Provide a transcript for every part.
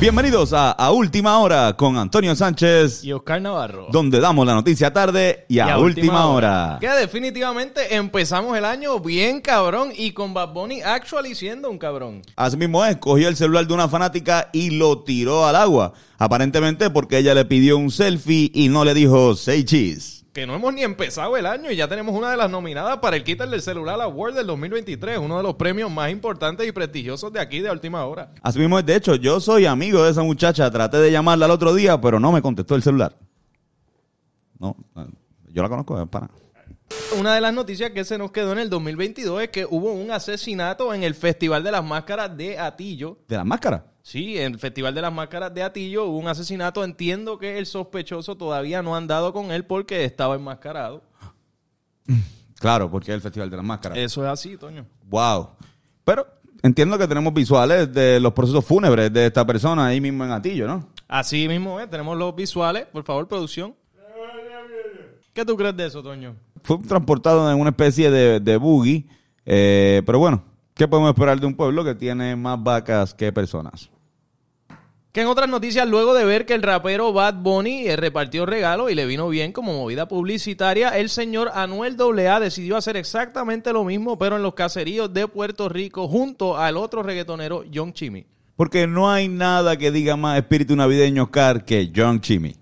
Bienvenidos a, a, Última Hora con Antonio Sánchez y Oscar Navarro, donde damos la noticia tarde y a, última, hora. Que definitivamente empezamos el año bien cabrón y con Bad Bunny actually siendo un cabrón. Así mismo es, cogió el celular de una fanática y lo tiró al agua, aparentemente porque ella le pidió un selfie y no le dijo say cheese que no hemos ni empezado el año y ya tenemos una de las nominadas para el quítale del Celular Award del 2023, uno de los premios más importantes y prestigiosos de aquí de última hora. Así mismo es, de hecho, yo soy amigo de esa muchacha, traté de llamarla el otro día, pero no me contestó el celular. No, eh, yo la conozco, es eh, para. Una de las noticias que se nos quedó en el 2022 es que hubo un asesinato en el Festival de las Máscaras de Atillo. ¿De las máscaras? Sí, en el Festival de las Máscaras de Atillo hubo un asesinato. Entiendo que el sospechoso todavía no ha andado con él porque estaba enmascarado. Claro, porque es el Festival de las Máscaras. Eso es así, Toño. Wow. Pero entiendo que tenemos visuales de los procesos fúnebres de esta persona ahí mismo en Atillo, ¿no? Así mismo es, tenemos los visuales. Por favor, producción. ¿Qué tú crees de eso, Toño? Fue transportado en una especie de, de buggy, eh, pero bueno, ¿qué podemos esperar de un pueblo que tiene más vacas que personas? Que en otras noticias, luego de ver que el rapero Bad Bunny eh, repartió regalo y le vino bien como movida publicitaria, el señor Anuel AA decidió hacer exactamente lo mismo, pero en los caseríos de Puerto Rico, junto al otro reggaetonero John Chimmy. Porque no hay nada que diga más espíritu navideño, Oscar, que John Chimmy.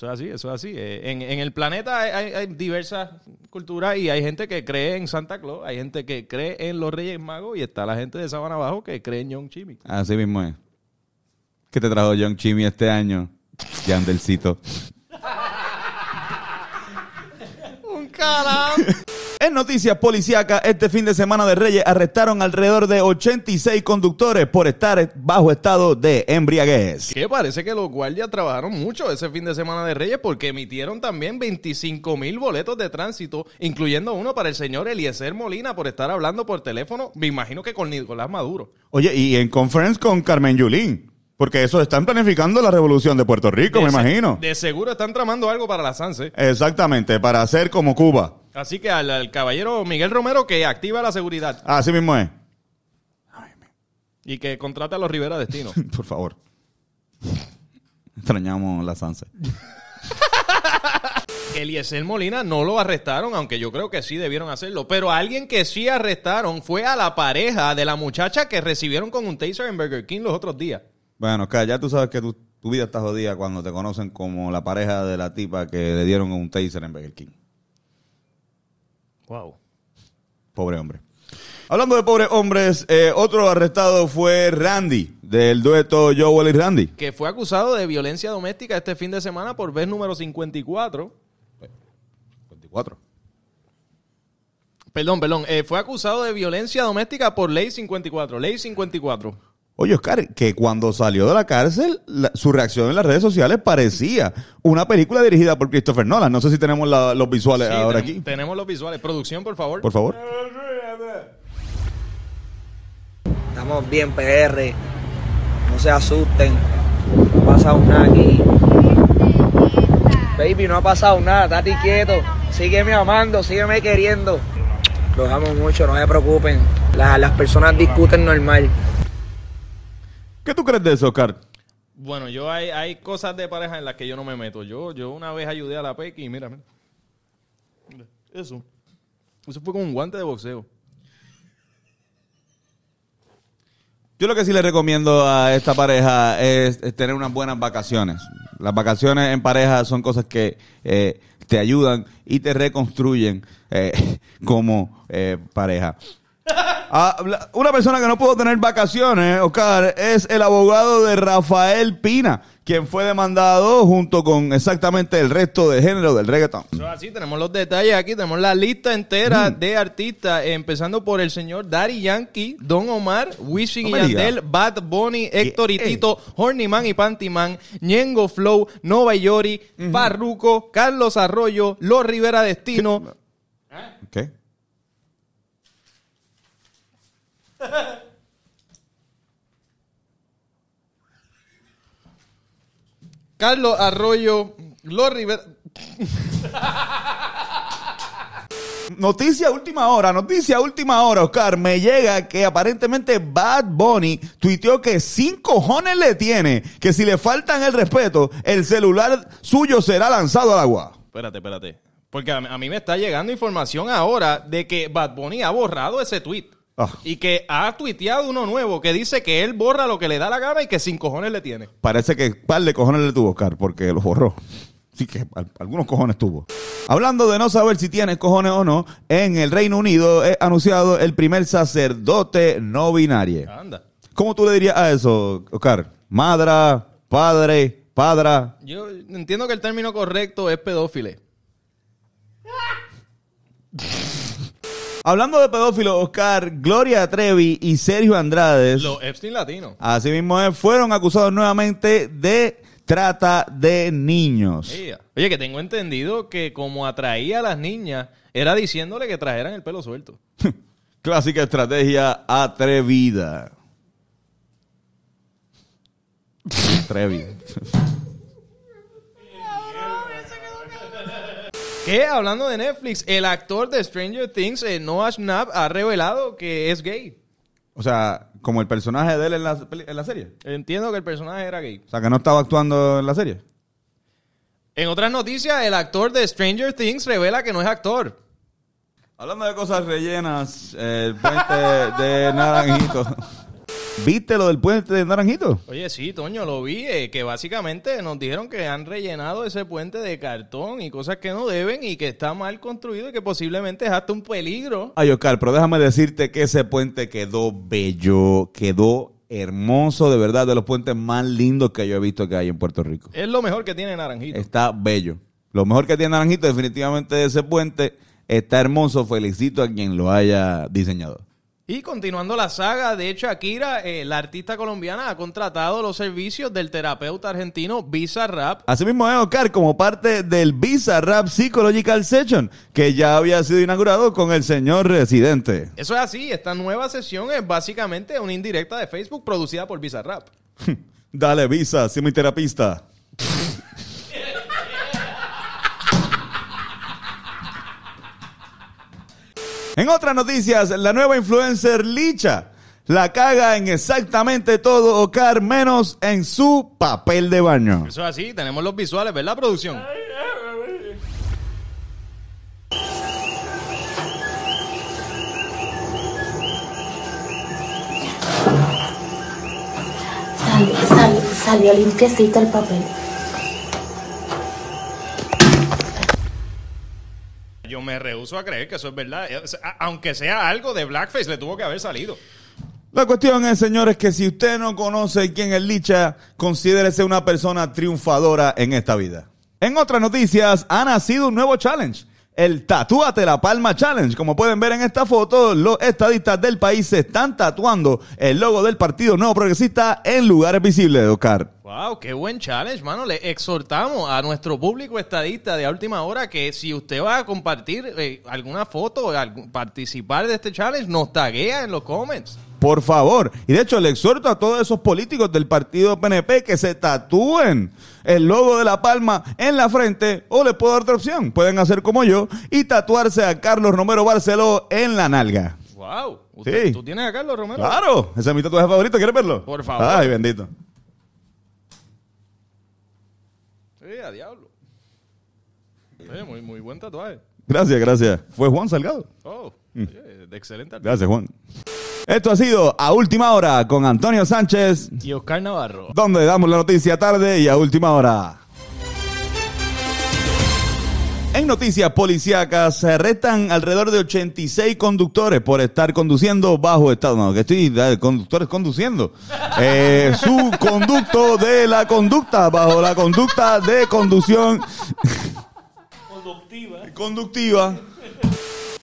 Eso es así, eso es así. Eh, en, el planeta hay, diversas culturas y hay gente que cree en Santa Claus, hay gente que cree en los Reyes Magos y está la gente de Sabana Abajo que cree en John Chimmy. Así mismo es. ¿Qué te trajo John Chimmy este año? Yandelcito. Un carajo. En noticias policíacas, este fin de semana de Reyes arrestaron alrededor de 86 conductores por estar bajo estado de embriaguez. Que parece que los guardias trabajaron mucho ese fin de semana de Reyes porque emitieron también 25 mil boletos de tránsito, incluyendo uno para el señor Eliezer Molina por estar hablando por teléfono, me imagino que con Nicolás Maduro. Oye, y en conference con Carmen Yulín. Porque eso están planificando la revolución de Puerto Rico, me imagino. De seguro están tramando algo para la Sanse. Exactamente, para hacer como Cuba. Así que al, caballero Miguel Romero que activa la seguridad. Así mismo es. y que contrata a los Rivera Destino. Por favor. Extrañamos la Sanse. Eliezer Molina no lo arrestaron, aunque yo creo que sí debieron hacerlo. Pero alguien que sí arrestaron fue a la pareja de la muchacha que recibieron con un taser en Burger King los otros días. Bueno, Oscar, ya tú sabes que tu, vida está jodida cuando te conocen como la pareja de la tipa que le dieron un taser en Burger King. Wow. Pobre hombre. Hablando de pobres hombres, eh, otro arrestado fue Randy, del dueto Joel y Randy. Que fue acusado de violencia doméstica este fin de semana por vez número 54. 54. Perdón, perdón. Eh, fue acusado de violencia doméstica por ley 54. Ley 54. Oye, Oscar, que cuando salió de la cárcel, su reacción en las redes sociales parecía una película dirigida por Christopher Nolan. No sé si tenemos los visuales ahora aquí. Tenemos los visuales. Producción, por favor. Por favor. Estamos bien, PR. No se asusten. No ha pasado nada aquí. Baby, no ha pasado nada. Estate quieto. Sígueme amando, sígueme queriendo. Los amo mucho, no se preocupen. las, las personas discuten normal. ¿Qué tú crees de eso, Oscar? Bueno, yo hay, cosas de pareja en las que yo no me meto. Yo, yo una vez ayudé a la Pequi y mira, Eso. Eso fue como un guante de boxeo. Yo lo que sí le recomiendo a esta pareja es, tener unas buenas vacaciones. Las vacaciones en pareja son cosas que eh, te ayudan y te reconstruyen eh, como eh, pareja. Ah, una persona que no pudo tener vacaciones, Oscar, es el abogado de Rafael Pina, quien fue demandado junto con exactamente el resto de género del reggaetón. así, tenemos los detalles aquí, tenemos la lista entera mm. de artistas, empezando por el señor Daddy Yankee, Don Omar, Wishing Yandel, Bad Bunny, Héctor y Tito, Man y Man, Ñengo Flow, Nova Yori, Parruco, Carlos Arroyo, Los Rivera Destino. ¿Qué? Carlos Arroyo, Lorri Noticia última hora, noticia última hora, Oscar. Me llega que aparentemente Bad Bunny tuiteó que sin cojones le tiene, que si le faltan el respeto, el celular suyo será lanzado al agua. Espérate, espérate. Porque a, a mí me está llegando información ahora de que Bad Bunny ha borrado ese tweet. Ah. Y que ha tuiteado uno nuevo que dice que él borra lo que le da la gana y que sin cojones le tiene. Parece que un par de cojones le tuvo, Oscar, porque lo borró. Así que algunos cojones tuvo. Hablando de no saber si tienes cojones o no, en el Reino Unido es anunciado el primer sacerdote no binario. Anda. ¿Cómo tú le dirías a eso, Oscar? Madra, padre, padra. Yo entiendo que el término correcto es pedófile. Hablando de pedófilo Oscar, Gloria Trevi y Sergio Andrades. Los Epstein latinos. Así fueron acusados nuevamente de trata de niños. Oye, que tengo entendido que como atraía a las niñas, era diciéndole que trajeran el pelo suelto. Clásica estrategia atrevida. Atrevida. hablando de Netflix, el actor de Stranger Things, eh, Noah Schnapp, ha revelado que es gay. O sea, como el personaje de él en la, serie. Entiendo que el personaje era gay. O sea, que no estaba actuando en la serie. En otras noticias, el actor de Stranger Things revela que no es actor. Hablando de cosas rellenas, el puente de naranjito. ¿Viste lo del puente de Naranjito? Oye, sí, Toño, lo vi, eh, que básicamente nos dijeron que han rellenado ese puente de cartón y cosas que no deben y que está mal construido y que posiblemente es hasta un peligro. Ay, Oscar, pero déjame decirte que ese puente quedó bello, quedó hermoso, de verdad, de los puentes más lindos que yo he visto que hay en Puerto Rico. Es lo mejor que tiene Naranjito. Está bello. Lo mejor que tiene Naranjito definitivamente ese puente. Está hermoso. Felicito a quien lo haya diseñado. Y continuando la saga de hecho, Akira, eh, la artista colombiana ha contratado los servicios del terapeuta argentino Visa Rap. Asimismo es, Oscar, como parte del Rap Psychological Session, que ya había sido inaugurado con el señor residente. Eso es así, esta nueva sesión es básicamente una indirecta de Facebook producida por Visa Rap. Dale, Visa, soy mi terapista. En otras noticias, la nueva influencer Licha la caga en exactamente todo, Ocar, menos en su papel de baño. Eso es así, tenemos los visuales, ¿verdad, producción? Salió, salió, salió limpiecito el papel. me rehuso a creer que eso es verdad. Eh, aunque sea algo de blackface, le tuvo que haber salido. La cuestión es, señores, que si usted no conoce quién es Licha, considérese una persona triunfadora en esta vida. En otras noticias, ha nacido un nuevo challenge. El Tatúate la Palma Challenge. Como pueden ver en esta foto, los estadistas del país se están tatuando el logo del Partido Nuevo Progresista en lugares visibles, Oscar. Wow, qué buen challenge, mano. Le exhortamos a nuestro público estadista de última hora que si usted va a compartir eh, alguna foto, participar de este challenge, nos taguea en los comments. Por favor. Y de hecho, le exhorto a todos esos políticos del partido PNP que se tatúen el logo de La Palma en la frente o le puedo dar otra opción. Pueden hacer como yo y tatuarse a Carlos Romero Barceló en la nalga. Wow. ¿Tú tienes a Carlos Romero? Claro. Ese es mi tatuaje favorito. ¿Quieres verlo? Por favor. Ay, bendito. diablo. muy, buen tatuaje. Gracias, gracias. Fue Juan Salgado. Oh, mm. de excelente. Gracias, Juan. Esto ha sido A Última Hora con Antonio Sánchez y Oscar Navarro, donde damos la noticia tarde y a última hora. En noticias policíacas se arrestan alrededor de 86 conductores por estar conduciendo bajo estado. No, que estoy eh, conductores conduciendo. Eh, su conducto de la conducta, bajo la conducta de conducción. Conductiva. Conductiva